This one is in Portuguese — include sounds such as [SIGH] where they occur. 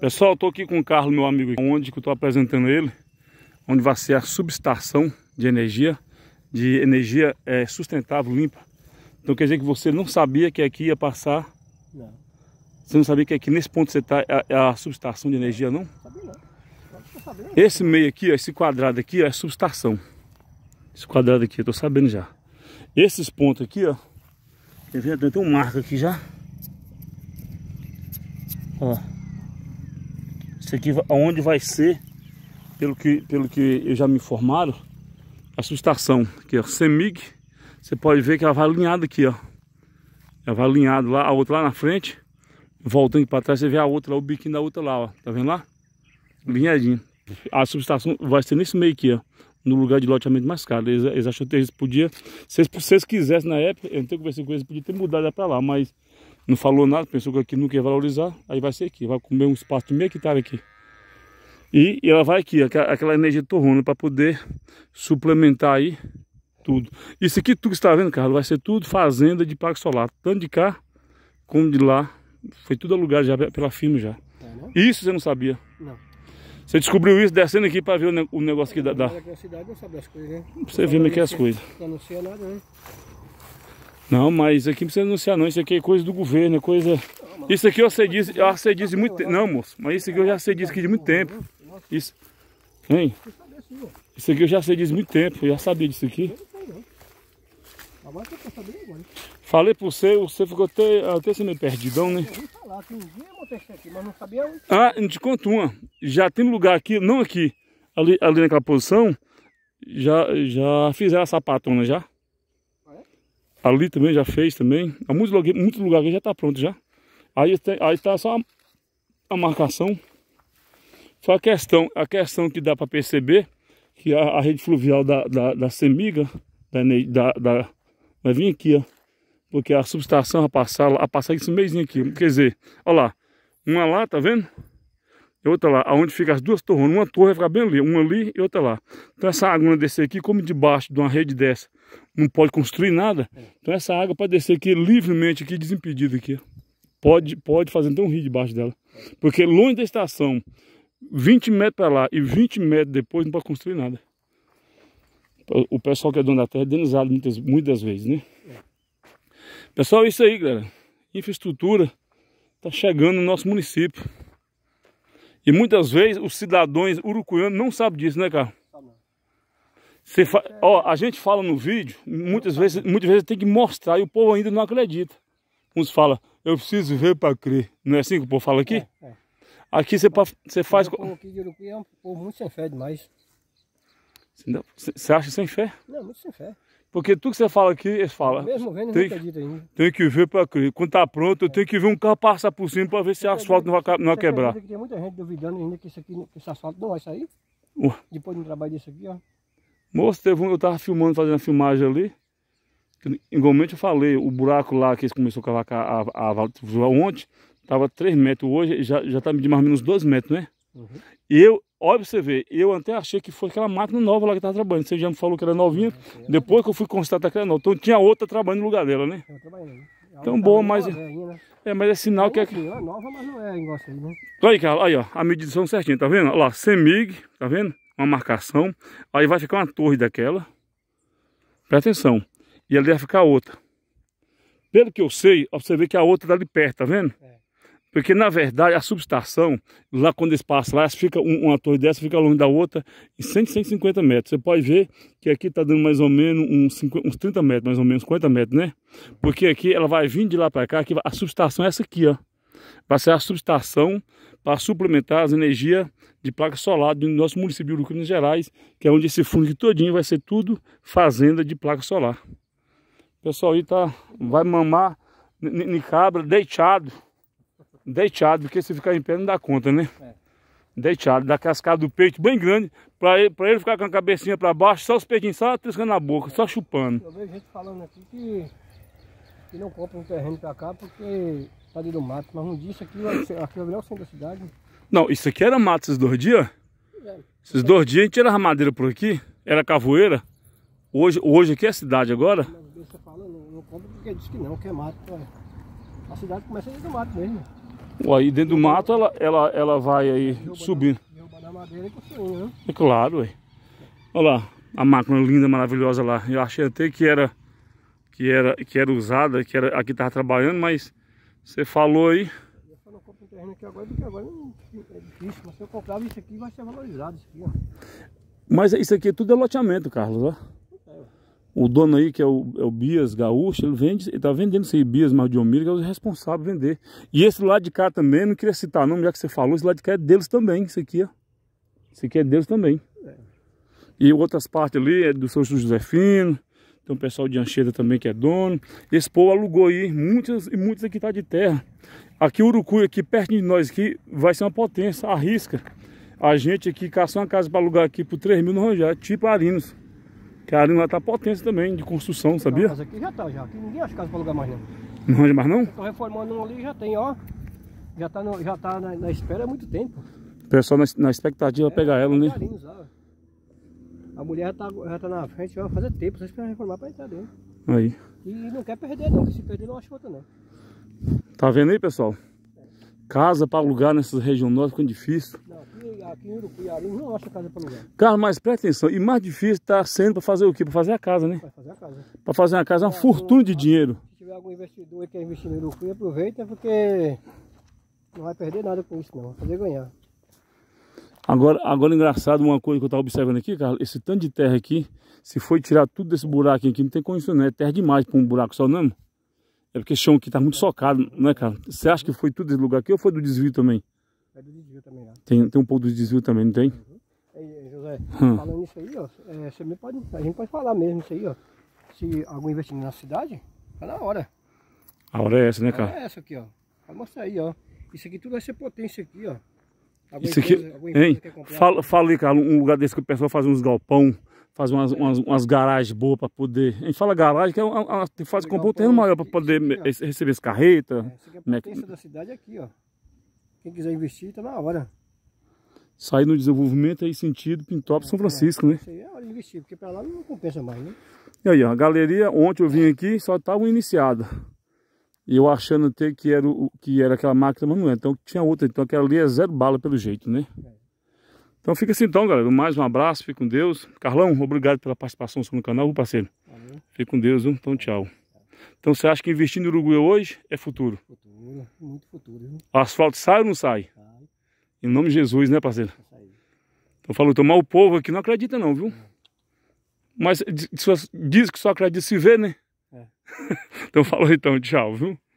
Pessoal, estou aqui com o Carlos, meu amigo, onde que eu estou apresentando ele, onde vai ser a subestação de energia, de energia é, sustentável, limpa. Então quer dizer que você não sabia que aqui ia passar? Não. Você não sabia que aqui nesse ponto você está é a, é a subestação de energia, não? Sabia não. não Esse meio aqui, ó, esse quadrado aqui ó, é subestação. Esse quadrado aqui, eu tô sabendo já. Esses pontos aqui, ó. Tem um marco aqui já. Ó. Isso aqui aonde vai ser, pelo que, pelo que eu já me informaram, a subestação. Aqui, é ó, Semig Você pode ver que ela é vai alinhada aqui, ó. Ela é vai alinhada lá, a outra lá na frente. Voltando para trás, você vê a outra o biquinho da outra lá, ó. Tá vendo lá? alinhadinho A subestação vai ser nesse meio aqui, ó no lugar de loteamento mais caro. Eles, eles acham que eles podiam, se vocês quisessem na época, eu não tenho conversado com eles, podia ter mudado para lá, mas não falou nada, pensou que aqui nunca ia valorizar, aí vai ser aqui, vai comer um espaço de meio hectare aqui. E, e ela vai aqui, aquela, aquela energia torrona para poder suplementar aí tudo. Isso aqui tudo que está vendo, Carlos, vai ser tudo fazenda de parque solar, tanto de cá como de lá. Foi tudo alugado já pela firma já. É, isso você não sabia? Não. Você descobriu isso descendo aqui para ver o negócio que dá. dá. Cidade, coisas, né? Você vê meio é que é as coisas. Não anuncia nada, né? Não, mas isso aqui não precisa anunciar não, isso aqui é coisa do governo, é coisa... Isso aqui eu sei eu sei disso de muito tempo. Não, moço, mas isso aqui eu já sei disso aqui de muito tempo. Isso... Hein? Isso aqui eu já sei disso de muito tempo, eu já sabia disso aqui. Falei pro você, você ficou até, até sendo perdidão, né? Ah, não te conto uma. Já tem lugar aqui, não aqui, ali, ali naquela posição, já, já fizeram a sapatona já. Ali também já fez também. Há muitos, muitos lugares já está pronto já. Aí está só a, a, marcação. Só a questão, a questão que dá para perceber que a, a, rede fluvial da, da, da Semiga, da, da, da, vai vir aqui, ó. Porque a subestação, a passar, a passar esse meizinho aqui. Quer dizer, olha lá. Uma lá, tá vendo? E outra lá. Aonde fica as duas torres. Uma torre vai ficar bem ali. Uma ali e outra lá. Então essa água descer aqui, como debaixo de uma rede dessa não pode construir nada. Então essa água pode descer aqui livremente, aqui desimpedida aqui. Pode, pode fazer até um rio debaixo dela. Porque longe da estação, 20 metros para lá e 20 metros depois não pode construir nada. O pessoal que é dono da terra é denizado muitas, muitas vezes, né? Pessoal, é isso aí, galera. Infraestrutura está chegando no nosso município. E muitas vezes os cidadãos urucuianos não sabem disso, né, cara? Você fa... Ó, a gente fala no vídeo, muitas vezes, muitas vezes tem que mostrar e o povo ainda não acredita. Uns falam, eu preciso ver para crer. Não é assim que o povo fala aqui? É, é. Aqui você, você faz. O povo aqui de Urucuí é um povo muito sem fé demais. Você acha sem fé? Não, muito sem fé. Porque tudo que você fala aqui, eles falam. Mesmo vendo, tem, que, tem que ver para crer. Quando tá pronto, eu é. tenho que ver um carro passar por cima para ver se o asfalto não vai, não vai quebrar. tem muita gente duvidando ainda que, isso aqui, que esse asfalto não vai sair. Uh. Depois de um trabalho desse aqui, ó. Moço, teve um, eu tava filmando, fazendo a filmagem ali. Igualmente eu falei, o buraco lá que eles começou a cavacar a, a, a ontem, tava 3 metros, hoje já, já tá medindo mais ou menos 2 metros, né? Uhum. E eu, óbvio você vê, eu até achei que foi aquela máquina nova lá que tava trabalhando. Você já me falou que era novinha, uhum, depois que eu fui constatar que era nova. Então tinha outra trabalhando no lugar dela, né? né? É tão boa, mas. Né? É, mas é sinal que é, é. nova, mas não é negócio aí, né? Olha aí, Carlos, aí ó, a medição certinha, tá vendo? Olha lá, semig, tá vendo? uma marcação. Aí vai ficar uma torre daquela. Presta atenção. E ali vai ficar outra. Pelo que eu sei, você vê que a outra está ali perto, tá vendo? É. Porque, na verdade, a subestação, lá quando eles passam lá, fica uma torre dessa fica longe da outra, em 100, 150 metros. Você pode ver que aqui está dando mais ou menos uns, 50, uns 30 metros, mais ou menos, 50 metros, né? Porque aqui ela vai vir de lá para cá, que a subestação é essa aqui, ó. Vai ser a subestação para suplementar as energias de placa solar do nosso município de Minas Gerais, que é onde esse fundo aqui todinho vai ser tudo fazenda de placa solar. O pessoal aí tá, vai mamar em cabra deitado, deitado, porque se ficar em pé não dá conta, né? É. Deitado, dá cascada do peito bem grande, para ele, ele ficar com a cabecinha para baixo, só os peitinhos só triscando na boca, é. só chupando. Eu vejo gente falando aqui que, que não compra um terreno para cá porque lá dentro do mato. Mas um dia isso aqui, aqui é o melhor centro da cidade. Não, isso aqui era mato esses dois dias? É. Esses dois dias a gente era madeira por aqui, era cavoeira. Hoje, hoje aqui é cidade agora? Mas você fala, não, não compra porque diz que não, que é mato. A cidade começa dentro do mato mesmo. Aí dentro do mato ela, ela, ela vai aí derruba subindo. Da, derruba da madeira e construindo, né? É claro, ué. Olha lá, a máquina linda, maravilhosa lá. Eu achei até que era que era que era usada, que era aqui tava trabalhando, mas você falou aí? Eu só não compro um terreno aqui agora, porque agora é difícil. Mas se eu comprar isso aqui, vai ser valorizado isso aqui, ó. Mas isso aqui é tudo é loteamento, Carlos, ó. O dono aí, que é o, é o Bias Gaúcho, ele vende, ele tá vendendo esse Bias Mardiomiro, que é o responsável vender. E esse lado de cá também, não queria citar nome, já que você falou, esse lado de cá é deles também, isso aqui, ó. Isso aqui é deles também. É. E outras partes ali é do São José Fino. Tem um pessoal de Anchieta também que é dono. Esse povo alugou aí muitas e muitas hectares de terra. Aqui Urucu, aqui perto de nós, aqui, vai ser uma potência, arrisca. A gente aqui caçou uma casa para alugar aqui por 3 mil no Ranjar, tipo Arinos. Que a Arinos lá tá potência também, de construção, sabia? Mas aqui já tá, já. Aqui ninguém acha casa para alugar mais não. Não ranja mais não? Estão reformando ali já tem, ó. Já tá, no, já tá na, na espera há muito tempo. pessoal na, na expectativa é, pegar ela, né? É, Arinos, ó. A mulher já tá, já tá na frente, vai fazer tempo, só esperando reformar pra entrar dentro. Aí. E não quer perder não, se perder não acha outra não. Tá vendo aí, pessoal? Casa pra alugar nessas regiões norte fica é difícil. Não, aqui, aqui em ali não acha casa pra alugar. Cara, mas presta atenção, e mais difícil tá sendo pra fazer o quê? Pra fazer a casa, né? Pra fazer a casa. Pra fazer uma casa é uma fortuna de dinheiro. Se tiver algum investidor que quer investir no Urucuí, aproveita porque não vai perder nada com isso não, vai fazer ganhar. Agora, agora é engraçado, uma coisa que eu estava observando aqui, Carlos, esse tanto de terra aqui, se foi tirar tudo desse buraco aqui, não tem condição, né? é terra demais para um buraco só, não? É, é porque o chão aqui está muito socado, né, cara? Você acha que foi tudo desse lugar aqui ou foi do desvio também? É do desvio também, né? Tem, tem um pouco do desvio também, não tem? Uhum. Ei, José, hum. falando isso aí, ó, é, você pode, a gente pode falar mesmo isso aí, ó. Se algum investimento na cidade, tá na hora. A hora é essa, né, cara? É essa aqui, ó. Vai mostrar aí, ó. Isso aqui tudo vai ser potência aqui, ó. Alguma Isso aqui, empresa, hein? Fala, fala aí, Carlos, um lugar desse que o pessoal faz uns galpão, faz umas, umas, umas garagens boas para poder. A gente fala garagem, que é uma, uma, faz com um terreno maior para poder aqui, receber as carretas. É, é né? da cidade aqui, ó. Quem quiser investir, tá na hora. Sair no desenvolvimento aí, sentido, Pintópolis, é, São Francisco, é, né? Isso aí é hora de investir, porque para lá não compensa mais, né? E aí, ó, a galeria, ontem eu vim é. aqui, só estava iniciada. E eu achando até que era, o, que era aquela máquina manual. É. Então tinha outra. Então aquela ali é zero bala pelo jeito, né? Então fica assim então, galera. Mais um abraço. Fique com Deus. Carlão, obrigado pela participação no canal, meu parceiro? Fique com Deus. Viu? Então tchau. Então você acha que investir no Uruguai hoje é futuro? Futuro. Muito futuro. O Asfalto sai ou não sai? Sai. Em nome de Jesus, né, parceiro? É sai. Então falou, tomar o povo aqui não acredita não, viu? É. Mas diz, diz que só acredita se vê, né? É. [LAUGHS] então falou então, tchau, viu?